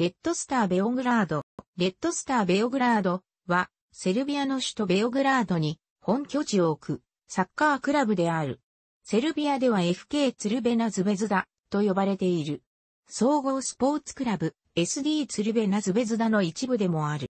レッドスターベオグラード、レッドスターベオグラードは、セルビアの首都ベオグラードに本拠地を置くサッカークラブである。セルビアでは FK ツルベナズベズダと呼ばれている。総合スポーツクラブ SD ツルベナズベズダの一部でもある。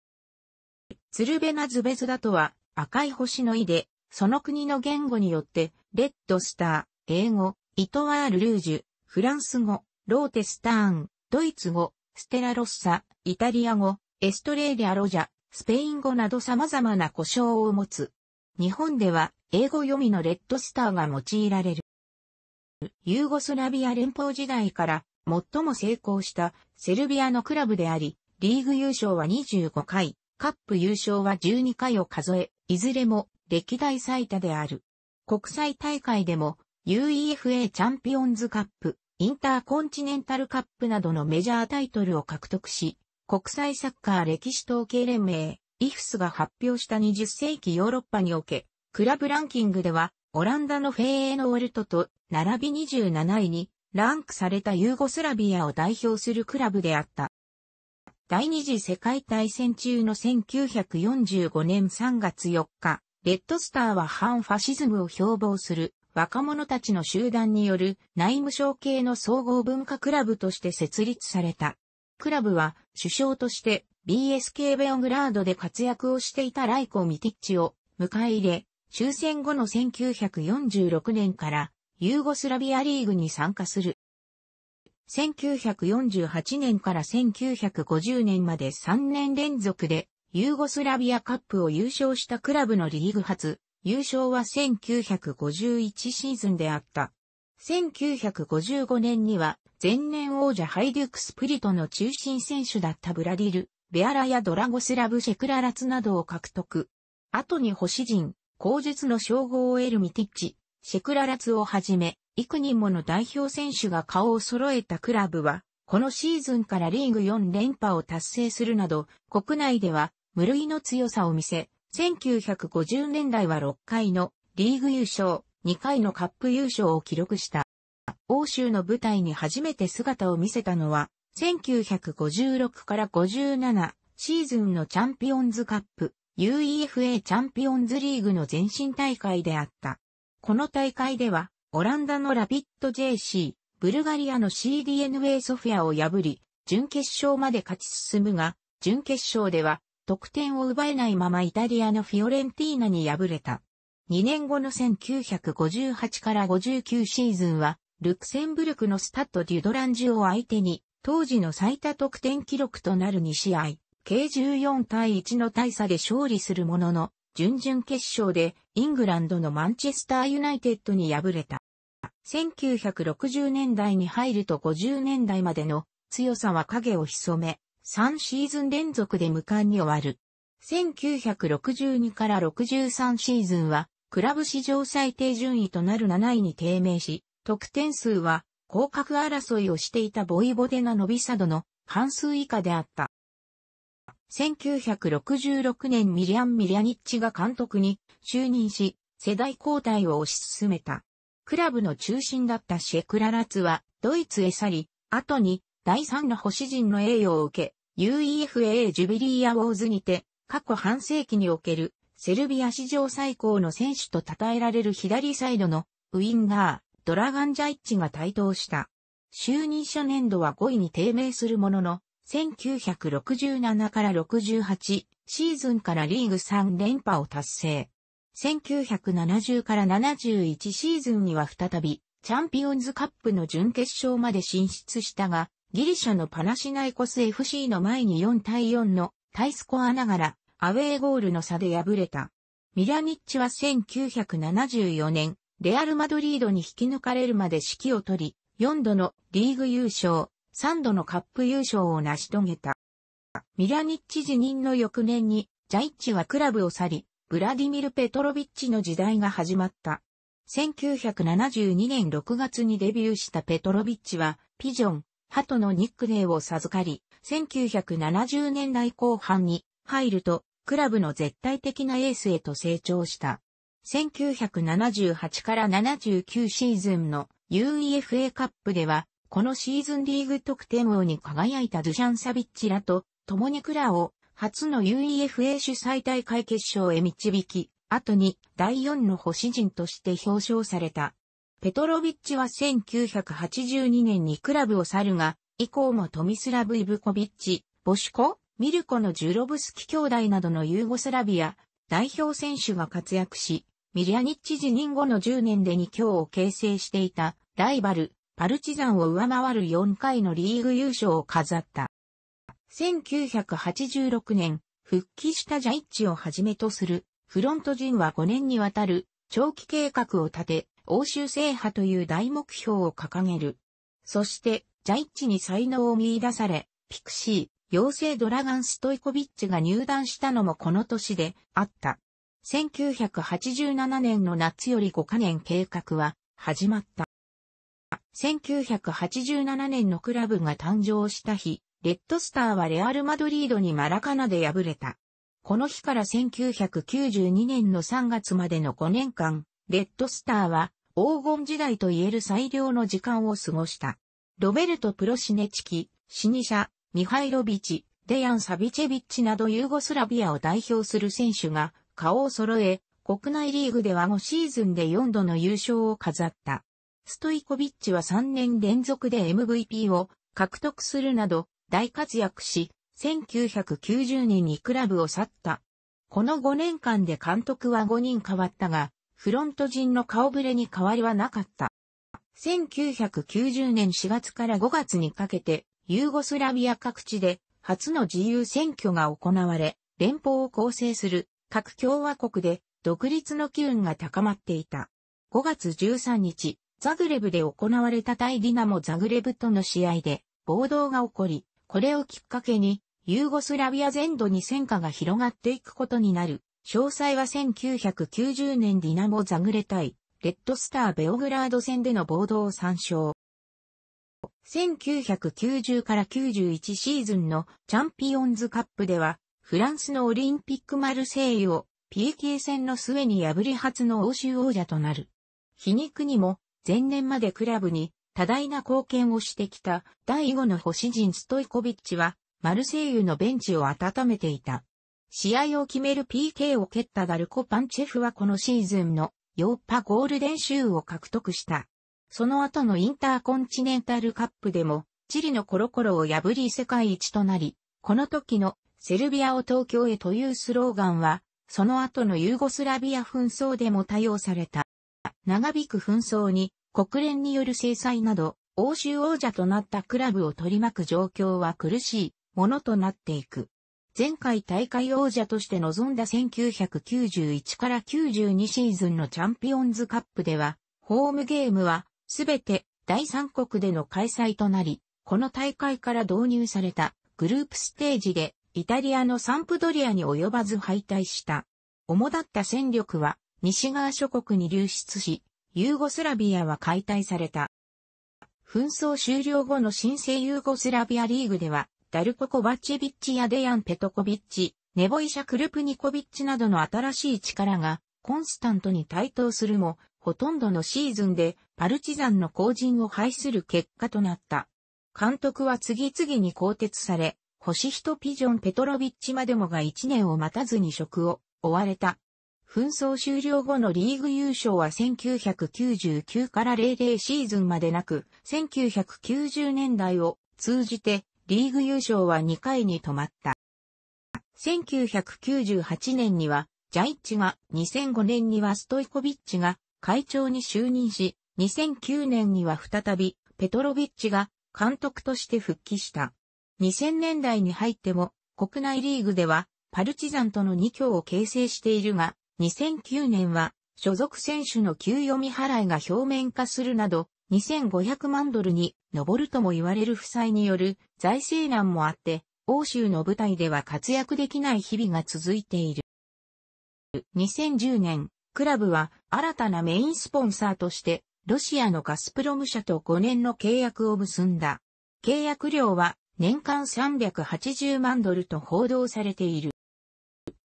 ツルベナズベズダとは赤い星の意で、その国の言語によって、レッドスター、英語、イトワール・ルージュ、フランス語、ローテスターン、ドイツ語、ステラロッサ、イタリア語、エストレーリアロジャ、スペイン語など様々な故称を持つ。日本では英語読みのレッドスターが用いられる。ユーゴスラビア連邦時代から最も成功したセルビアのクラブであり、リーグ優勝は25回、カップ優勝は12回を数え、いずれも歴代最多である。国際大会でも UEFA チャンピオンズカップ、インターコンチネンタルカップなどのメジャータイトルを獲得し、国際サッカー歴史統計連盟、イフスが発表した20世紀ヨーロッパにおけ、クラブランキングでは、オランダのフェーエノオルトと並び27位にランクされたユーゴスラビアを代表するクラブであった。第二次世界大戦中の1945年3月4日、レッドスターは反ファシズムを標榜する若者たちの集団による内務省系の総合文化クラブとして設立された。クラブは首相として BSK ベオグラードで活躍をしていたライコ・ミティッチを迎え入れ、終戦後の1946年からユーゴスラビアリーグに参加する。1948年から1950年まで3年連続でユーゴスラビアカップを優勝したクラブのリーグ初、優勝は1951シーズンであった。1955年には前年王者ハイデュクスプリトの中心選手だったブラディル、ベアラやドラゴスラブシェクララツなどを獲得。後に星人、口述の称号を得るミティッチ、シェクララツをはじめ、幾人もの代表選手が顔を揃えたクラブは、このシーズンからリーグ4連覇を達成するなど、国内では無類の強さを見せ、1950年代は6回のリーグ優勝、2回のカップ優勝を記録した。欧州の舞台に初めて姿を見せたのは、1956から57シーズンのチャンピオンズカップ、UEFA チャンピオンズリーグの前身大会であった。この大会では、オランダのラビット JC、ブルガリアの CDNA ソフィアを破り、準決勝まで勝ち進むが、準決勝では得点を奪えないままイタリアのフィオレンティーナに敗れた。2年後の1958から59シーズンは、ルクセンブルクのスタッド・デュドランジュを相手に、当時の最多得点記録となる2試合、計14対1の大差で勝利するものの、準々決勝でイングランドのマンチェスターユナイテッドに敗れた。1960年代に入ると50年代までの強さは影を潜め、3シーズン連続で無冠に終わる。1962から63シーズンは、クラブ史上最低順位となる7位に低迷し、得点数は、降格争いをしていたボイボデナ・ノビサドの半数以下であった。1966年ミリアン・ミリアニッチが監督に就任し、世代交代を推し進めた。クラブの中心だったシェクララツはドイツへ去り、後に第三の星人の栄誉を受け、UEFA ジュビリーアウォーズにて、過去半世紀における、セルビア史上最高の選手と称えられる左サイドの、ウィンガー、ドラガンジャイッチが台頭した。就任初年度は5位に低迷するものの、1967から68シーズンからリーグ3連覇を達成。1970から71シーズンには再びチャンピオンズカップの準決勝まで進出したが、ギリシャのパナシナイコス FC の前に4対4のタイスコアながらアウェーゴールの差で敗れた。ミラニッチは1974年、レアル・マドリードに引き抜かれるまで指揮を取り、4度のリーグ優勝、3度のカップ優勝を成し遂げた。ミラニッチ辞任の翌年に、ジャイッチはクラブを去り、ブラディミル・ペトロビッチの時代が始まった。1972年6月にデビューしたペトロビッチは、ピジョン、鳩のニックネーを授かり、1970年代後半に入ると、クラブの絶対的なエースへと成長した。1978から79シーズンの UEFA カップでは、このシーズンリーグ得点王に輝いたドゥシャン・サビッチらと、共にクラを初の UEFA 主催大会決勝へ導き、後に第4の星人として表彰された。ペトロビッチは1982年にクラブを去るが、以降もトミスラブ・イブコビッチ、ボシコ、ミルコのジュロブスキ兄弟などのユーゴスラビア代表選手が活躍し、ミリアニッチ辞任後の10年で2強を形成していたライバル、パルチザンを上回る4回のリーグ優勝を飾った。1986年、復帰したジャイッチをはじめとするフロント陣は5年にわたる長期計画を立て、欧州制覇という大目標を掲げる。そして、ジャイッチに才能を見出され、ピクシー、妖精ドラガン・ストイコビッチが入団したのもこの年であった。1987年の夏より5カ年計画は始まった。1987年のクラブが誕生した日、レッドスターはレアル・マドリードにマラカナで敗れた。この日から1992年の3月までの5年間、レッドスターは黄金時代と言える最良の時間を過ごした。ロベルト・プロシネチキ、シニシャ、ミハイロビチ、デヤン・サビチェビッチなどユーゴスラビアを代表する選手が顔を揃え、国内リーグでは5シーズンで4度の優勝を飾った。ストイコビッチは3年連続で MVP を獲得するなど大活躍し、1990年にクラブを去った。この5年間で監督は5人変わったが、フロント陣の顔ぶれに変わりはなかった。1990年4月から5月にかけて、ユーゴスラビア各地で初の自由選挙が行われ、連邦を構成する各共和国で独立の機運が高まっていた。5月13日、ザグレブで行われた対ディナモ・ザグレブとの試合で暴動が起こり、これをきっかけにユーゴスラビア全土に戦火が広がっていくことになる。詳細は1990年ディナモザグレ対、レッドスターベオグラード戦での暴動を参照。1990から91シーズンのチャンピオンズカップでは、フランスのオリンピックマルセイユを PK 戦の末に破り初の欧州王者となる。皮肉にも、前年までクラブに多大な貢献をしてきた第5の星人ストイコビッチは、マルセイユのベンチを温めていた。試合を決める PK を蹴ったダルコ・パンチェフはこのシーズンのヨーパゴールデン州を獲得した。その後のインターコンチネンタルカップでも、チリのコロコロを破り世界一となり、この時のセルビアを東京へというスローガンは、その後のユーゴスラビア紛争でも多用された。長引く紛争に国連による制裁など、欧州王者となったクラブを取り巻く状況は苦しいものとなっていく。前回大会王者として臨んだ1991から92シーズンのチャンピオンズカップでは、ホームゲームはすべて第三国での開催となり、この大会から導入されたグループステージでイタリアのサンプドリアに及ばず敗退した。主だった戦力は西側諸国に流出し、ユーゴスラビアは解体された。紛争終了後の新生ユーゴスラビアリーグではダルコ・コバチェビッチやデヤン・ペトコビッチ、ネボイシャ・クルプニコビッチなどの新しい力がコンスタントに台頭するも、ほとんどのシーズンでパルチザンの後陣を排する結果となった。監督は次々に更迭され、星人ピジョン・ペトロビッチまでもが1年を待たずに職を追われた。紛争終了後のリーグ優勝は1999から00シーズンまでなく、1990年代を通じてリーグ優勝は2回に止まった。1998年には、ジャイッチが、2005年にはストイコビッチが会長に就任し、2009年には再び、ペトロビッチが監督として復帰した。2000年代に入っても、国内リーグでは、パルチザンとの2強を形成しているが、2009年は、所属選手の給与見払いが表面化するなど、2500万ドルに上るとも言われる負債による財政難もあって、欧州の舞台では活躍できない日々が続いている。2010年、クラブは新たなメインスポンサーとして、ロシアのガスプロム社と5年の契約を結んだ。契約料は年間380万ドルと報道されている。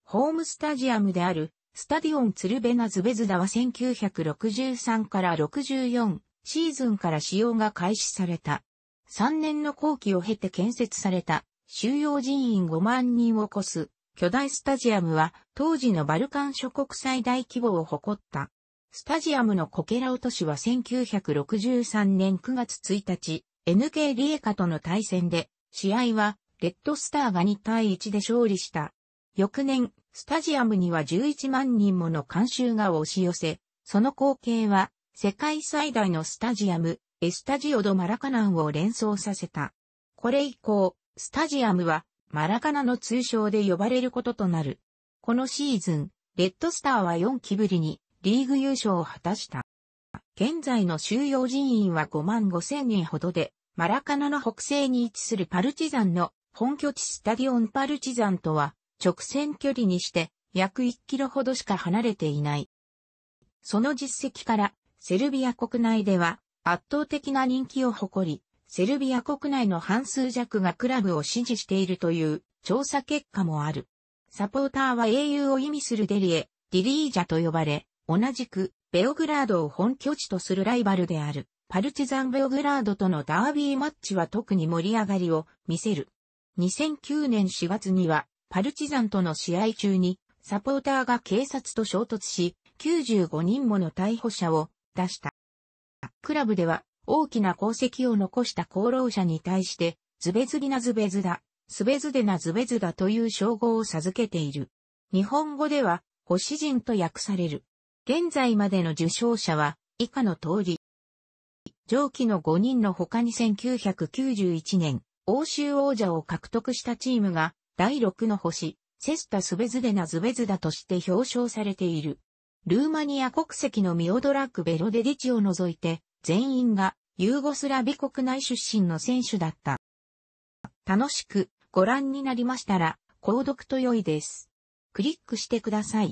ホームスタジアムであるスタディオンツルベナズベズダは1963から64シーズンから使用が開始された。3年の後期を経て建設された収容人員5万人を超す巨大スタジアムは当時のバルカン諸国最大規模を誇った。スタジアムのコケラ落としは1963年9月1日、NK リエカとの対戦で、試合はレッドスターが2対1で勝利した。翌年、スタジアムには11万人もの観衆が押し寄せ、その光景は世界最大のスタジアム、エスタジオド・マラカナンを連想させた。これ以降、スタジアムは、マラカナの通称で呼ばれることとなる。このシーズン、レッドスターは4期ぶりに、リーグ優勝を果たした。現在の収容人員は5万5千人ほどで、マラカナの北西に位置するパルチザンの本拠地スタディオンパルチザンとは直線距離にして約1キロほどしか離れていない。その実績からセルビア国内では圧倒的な人気を誇り、セルビア国内の半数弱がクラブを支持しているという調査結果もある。サポーターは英雄を意味するデリエ、ディリージャと呼ばれ、同じくベオグラードを本拠地とするライバルである、パルチザンベオグラードとのダービーマッチは特に盛り上がりを見せる。2009年4月には、パルチザンとの試合中に、サポーターが警察と衝突し、95人もの逮捕者を出した。クラブでは大きな功績を残した功労者に対して、ズベズリナズベズダ、スベズデナズベズダという称号を授けている。日本語では、星人と訳される。現在までの受賞者は、以下の通り。上記の5人の他に1991年、欧州王者を獲得したチームが、第6の星、セスタ・スベズデナ・ズベズダとして表彰されている。ルーマニア国籍のミオドラック・ベロデディチを除いて、全員がユーゴスラビ国内出身の選手だった。楽しくご覧になりましたら、購読と良いです。クリックしてください。